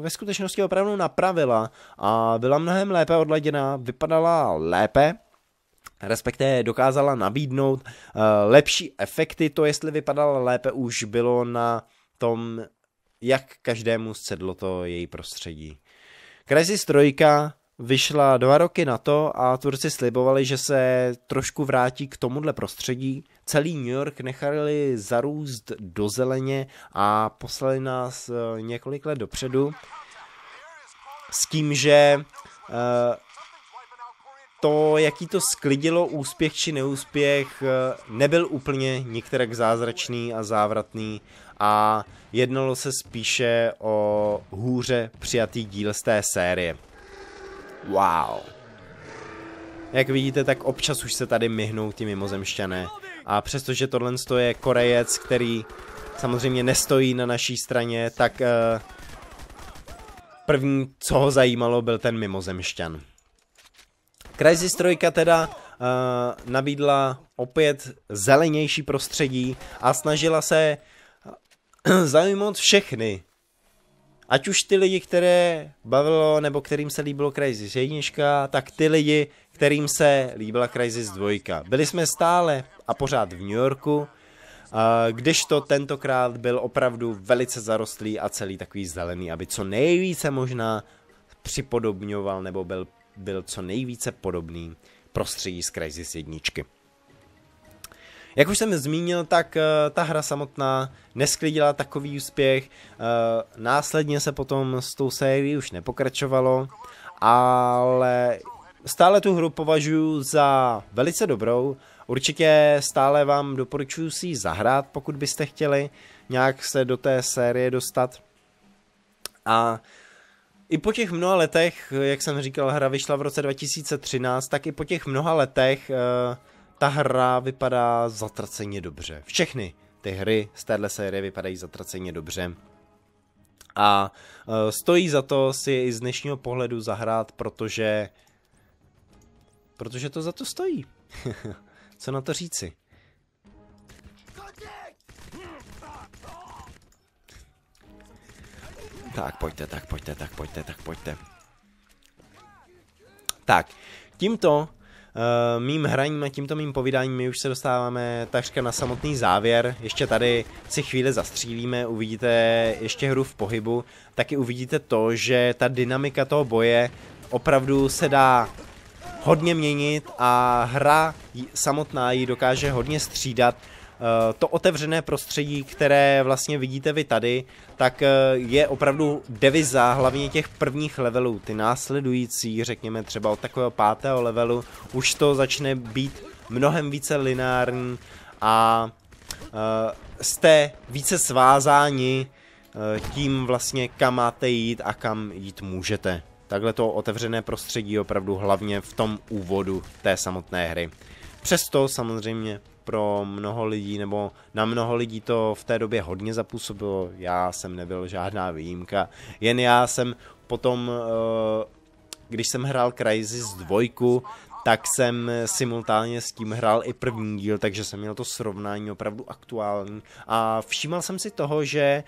[SPEAKER 1] ve skutečnosti opravdu napravila a byla mnohem lépe odladěná, vypadala lépe, respektive dokázala nabídnout uh, lepší efekty, to jestli vypadala lépe už bylo na tom, jak každému sedlo to její prostředí. Crysis 3 vyšla dva roky na to a Turci slibovali, že se trošku vrátí k tomuhle prostředí. Celý New York nechali zarůst do zeleně a poslali nás eh, několik let dopředu s tím, že eh, to, jaký to sklidilo úspěch či neúspěch, eh, nebyl úplně některak zázračný a závratný a jednalo se spíše o hůře přijatý díl z té série. Wow. Jak vidíte, tak občas už se tady myhnou ty mimozemšťané. A přestože tohle je Korejec, který samozřejmě nestojí na naší straně, tak uh, první, co ho zajímalo, byl ten mimozemšťan. Crysis 3 teda uh, nabídla opět zelenější prostředí a snažila se eh, zajmout všechny Ať už ty lidi, které bavilo nebo kterým se líbilo Crysis 1, tak ty lidi, kterým se líbila Crysis 2. Byli jsme stále a pořád v New Yorku, kdežto tentokrát byl opravdu velice zarostlý a celý takový zelený, aby co nejvíce možná připodobňoval nebo byl, byl co nejvíce podobný prostředí z Crysis 1. Jak už jsem zmínil, tak uh, ta hra samotná nesklidila takový úspěch, uh, následně se potom s tou sérií už nepokračovalo, ale stále tu hru považuji za velice dobrou, určitě stále vám doporučuji si ji zahrát, pokud byste chtěli nějak se do té série dostat. A i po těch mnoha letech, jak jsem říkal, hra vyšla v roce 2013, tak i po těch mnoha letech uh, ta hra vypadá zatraceně dobře. Všechny ty hry z téhle série vypadají zatraceně dobře. A e, stojí za to si i z dnešního pohledu zahrát, protože protože to za to stojí. Co na to říci? Tak pojďte, tak pojďte, tak pojďte, tak pojďte. Tak, tímto Eh, mým hraním a tímto mým povídáním my už se dostáváme takřka na samotný závěr. Ještě tady si chvíli zastřílíme, uvidíte ještě hru v pohybu, taky uvidíte to, že ta dynamika toho boje opravdu se dá hodně měnit a hra samotná ji dokáže hodně střídat Eh, to otevřené prostředí, které vlastně vidíte vy tady, tak eh, je opravdu deviza hlavně těch prvních levelů. Ty následující, řekněme třeba od takového pátého levelu, už to začne být mnohem více lineární a eh, jste více svázáni tím vlastně kam máte jít a kam jít můžete. Takhle to otevřené prostředí opravdu hlavně v tom úvodu té samotné hry. Přesto samozřejmě pro mnoho lidí, nebo na mnoho lidí to v té době hodně zapůsobilo. Já jsem nebyl žádná výjimka. Jen já jsem potom, eh, když jsem hrál Crysis 2, tak jsem simultánně s tím hrál i první díl, takže jsem měl to srovnání opravdu aktuální. A všímal jsem si toho, že eh,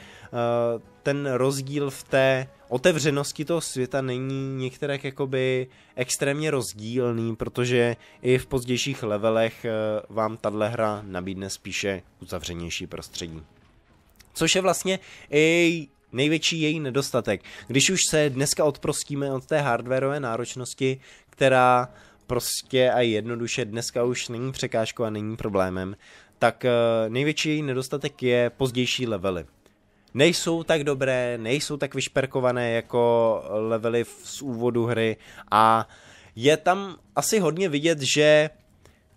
[SPEAKER 1] ten rozdíl v té otevřenosti toho světa není některé jakoby extrémně rozdílný, protože i v pozdějších levelech eh, vám tahle hra nabídne spíše uzavřenější prostředí. Což je vlastně i největší její nedostatek. Když už se dneska odprostíme od té hardwareové náročnosti, která prostě a jednoduše dneska už není překážkou a není problémem, tak eh, největší její nedostatek je pozdější levely nejsou tak dobré, nejsou tak vyšperkované jako levely z úvodu hry a je tam asi hodně vidět, že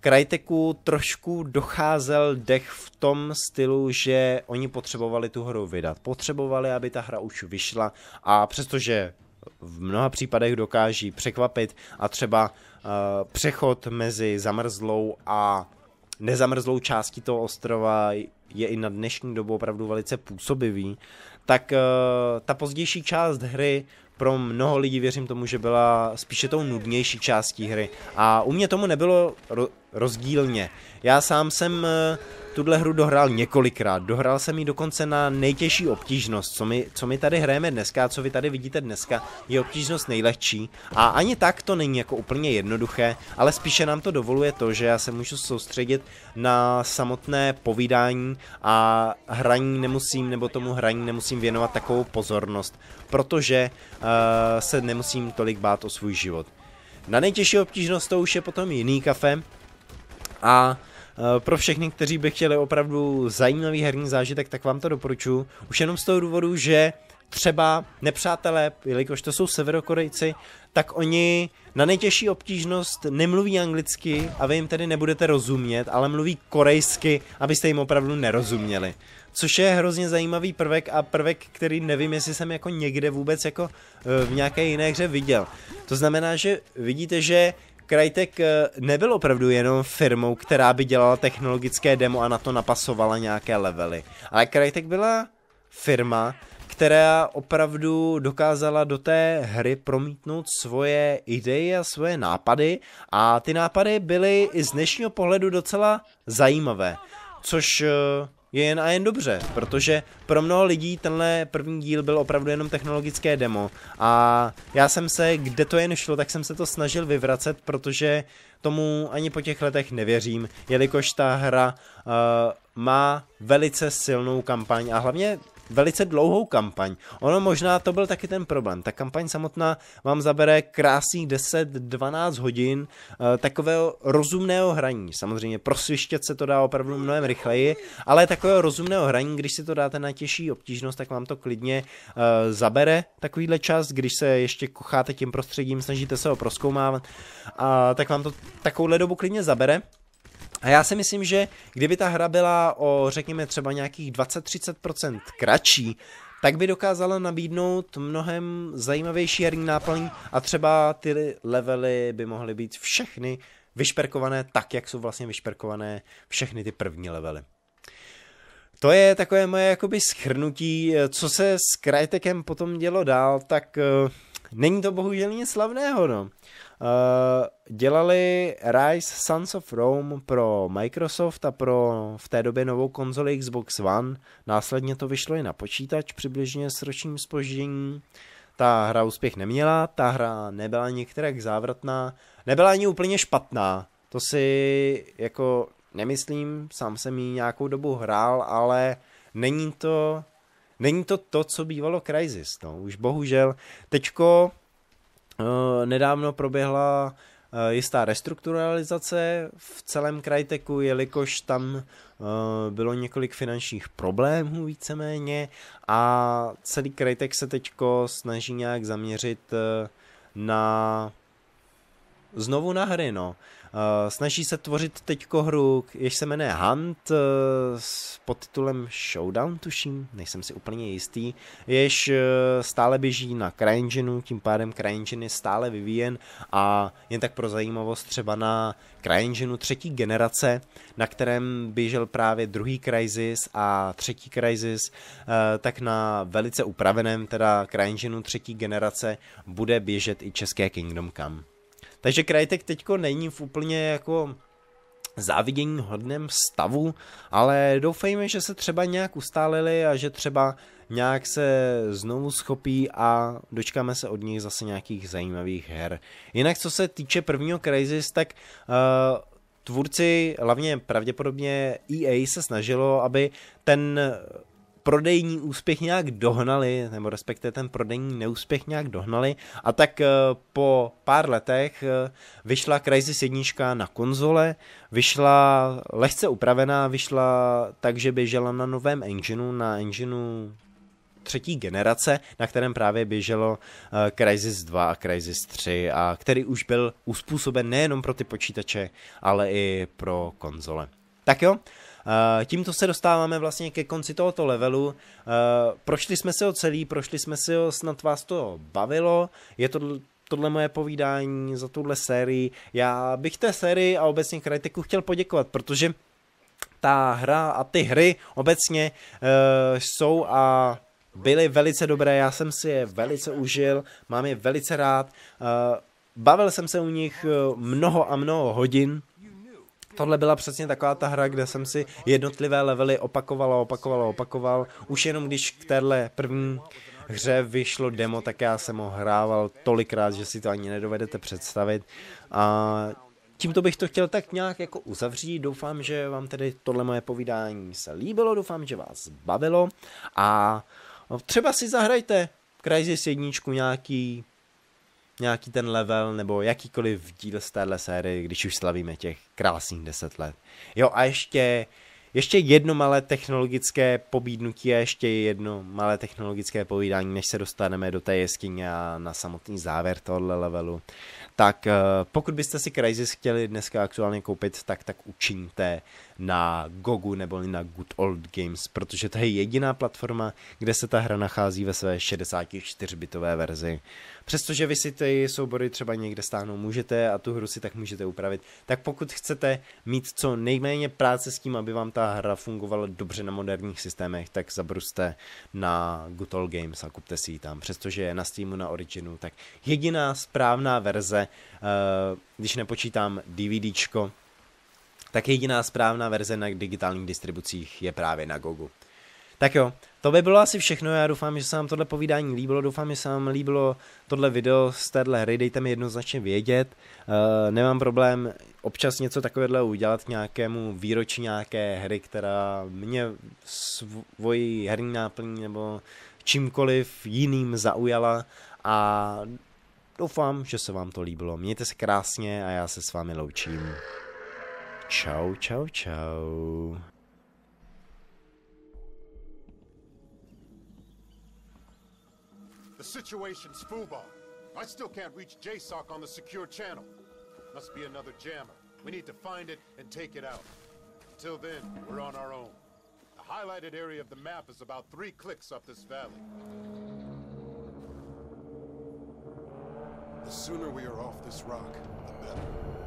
[SPEAKER 1] Krajteku trošku docházel dech v tom stylu, že oni potřebovali tu hru vydat. Potřebovali, aby ta hra už vyšla a přestože v mnoha případech dokáží překvapit a třeba uh, přechod mezi zamrzlou a nezamrzlou částí toho ostrova je i na dnešní dobu opravdu velice působivý, tak eh, ta pozdější část hry pro mnoho lidí věřím tomu, že byla spíše tou nudnější částí hry. A u mě tomu nebylo rozdílně. Já sám jsem eh, tuhle hru dohrál několikrát. Dohrál jsem ji dokonce na nejtěžší obtížnost. Co my, co my tady hrajeme dneska a co vy tady vidíte dneska, je obtížnost nejlehčí. A ani tak to není jako úplně jednoduché, ale spíše nám to dovoluje to, že já se můžu soustředit na samotné povídání a hraní nemusím, nebo tomu hraní nemusím věnovat takovou pozornost, protože uh, se nemusím tolik bát o svůj život. Na nejtěžší obtížnost to už je potom jiný kafe, a eh, pro všechny, kteří by chtěli opravdu zajímavý herní zážitek, tak vám to doporučuji. Už jenom z toho důvodu, že třeba nepřátelé, jelikož to jsou severokorejci, tak oni na nejtěžší obtížnost nemluví anglicky a vy jim tedy nebudete rozumět, ale mluví korejsky, abyste jim opravdu nerozuměli. Což je hrozně zajímavý prvek a prvek, který nevím, jestli jsem jako někde vůbec jako eh, v nějaké jiné hře viděl. To znamená, že vidíte, že Crytek eh, nebyl opravdu jenom firmou, která by dělala technologické demo a na to napasovala nějaké levely. Ale Crytek byla firma, která opravdu dokázala do té hry promítnout svoje ideje a svoje nápady a ty nápady byly i z dnešního pohledu docela zajímavé, což eh, je jen a jen dobře, protože pro mnoho lidí tenhle první díl byl opravdu jenom technologické demo a já jsem se, kde to jen šlo, tak jsem se to snažil vyvracet, protože tomu ani po těch letech nevěřím, jelikož ta hra uh, má velice silnou kampaň a hlavně velice dlouhou kampaň. Ono možná to byl taky ten problém. Ta kampaň samotná vám zabere krásných 10-12 hodin eh, takového rozumného hraní. Samozřejmě prosvištět se to dá opravdu mnohem rychleji, ale takového rozumného hraní, když si to dáte na těžší obtížnost, tak vám to klidně eh, zabere takovýhle čas, když se ještě kocháte tím prostředím, snažíte se ho proskoumávat, tak vám to takovouhle dobu klidně zabere, a já si myslím, že kdyby ta hra byla o, řekněme, třeba nějakých 20-30% kratší, tak by dokázala nabídnout mnohem zajímavější herní náplň a třeba ty levely by mohly být všechny vyšperkované tak, jak jsou vlastně vyšperkované všechny ty první levely. To je takové moje jakoby schrnutí, co se s Crytekem potom dělo dál, tak eh, není to bohužel nic slavného, no. Eh, dělali Rise Sons of Rome pro Microsoft a pro v té době novou konzoli Xbox One. Následně to vyšlo i na počítač přibližně s ročním spožděním. Ta hra úspěch neměla, ta hra nebyla některak závratná, nebyla ani úplně špatná. To si jako nemyslím, sám jsem ji nějakou dobu hrál, ale není to, není to to, co bývalo Crysis, no, už bohužel. Teďko Eh, nedávno proběhla eh, jistá restrukturalizace v celém Krajteku, jelikož tam eh, bylo několik finančních problémů víceméně a celý Krajtek se teď snaží nějak zaměřit na znovu na hry, no. Eh, snaží se tvořit teď hru, jež se jmenuje Hunt eh, s podtitulem Showdown, tuším, nejsem si úplně jistý, jež eh, stále běží na CryEngineu, tím pádem CryEngine je stále vyvíjen a jen tak pro zajímavost třeba na CryEngineu třetí generace, na kterém běžel právě druhý Crysis a třetí Crysis, tak na velice upraveném, teda CryEngineu třetí generace, bude běžet i české Kingdom Come. Takže Krajtek teďko není v úplně jako závidění hodném stavu, ale doufejme, že se třeba nějak ustálili a že třeba nějak se znovu schopí a dočkáme se od nich zase nějakých zajímavých her. Jinak co se týče prvního Crysis, tak uh, tvůrci, hlavně pravděpodobně EA se snažilo, aby ten prodejní úspěch nějak dohnali, nebo respektive ten prodejní neúspěch nějak dohnali a tak eh, po pár letech eh, vyšla Crysis 1 na konzole, vyšla lehce upravená, vyšla tak, že běžela na novém engineu, na engineu třetí generace, na kterém právě běželo uh, Crysis 2 a Crysis 3 a který už byl uspůsoben nejenom pro ty počítače, ale i pro konzole. Tak jo, Eh, tímto se dostáváme vlastně ke konci tohoto levelu. Eh, prošli jsme si ho celý, prošli jsme si ho, snad vás to bavilo. Je to tohle moje povídání za tuhle sérii. Já bych té sérii a obecně kritiku chtěl poděkovat, protože ta hra a ty hry obecně eh, jsou a byly velice dobré, já jsem si je velice užil, mám je velice rád. bavil jsem se u nich mnoho a mnoho hodin, tohle byla přesně taková ta hra, kde jsem si jednotlivé levely opakoval a opakoval a opakoval. Už jenom když k téhle první hře vyšlo demo, tak já jsem ho hrával tolikrát, že si to ani nedovedete představit. A tímto bych to chtěl tak nějak jako uzavřít. Doufám, že vám tedy tohle moje povídání se líbilo, doufám, že vás bavilo a třeba si zahrajte Crysis jedničku nějaký nějaký ten level nebo jakýkoliv díl z téhle série, když už slavíme těch krásných deset let. Jo a ještě, ještě jedno malé technologické pobídnutí a ještě jedno malé technologické povídání, než se dostaneme do té jeskyně a na samotný závěr tohle levelu. Tak eh, pokud byste si Crysis chtěli dneska aktuálně koupit, tak tak učiníte na GOGu nebo na Good Old Games, protože to je jediná platforma, kde se ta hra nachází ve své 64-bitové verzi. Přestože vy si ty soubory třeba někde stáhnout můžete a tu hru si tak můžete upravit, tak pokud chcete mít co nejméně práce s tím, aby vám ta hra fungovala dobře na moderních systémech, tak zabruste na Good Old Games a kupte si ji tam. Přestože je na Steamu, na Originu, tak jediná správná verze, eh, když nepočítám DVDčko, tak jediná správná verze na digitálních distribucích je právě na Gogu. Tak jo, to by bylo asi všechno, já doufám, že se vám tohle povídání líbilo, doufám, že se vám líbilo tohle video z téhle hry, dejte mi jednoznačně vědět, uh, nemám problém občas něco takového udělat nějakému výročí nějaké hry, která mě svojí herní náplní nebo čímkoliv jiným zaujala a doufám, že se vám to líbilo. Mějte se krásně a já se s vámi loučím. Ciao, ciao, ciao.
[SPEAKER 2] The situation's screwball. I still can't reach JSOC on the secure channel. Must be another jammer. We need to find it and take it out. Until then, we're on our own. The highlighted area of the map is about three clicks up this valley. The sooner we are off this rock, the better.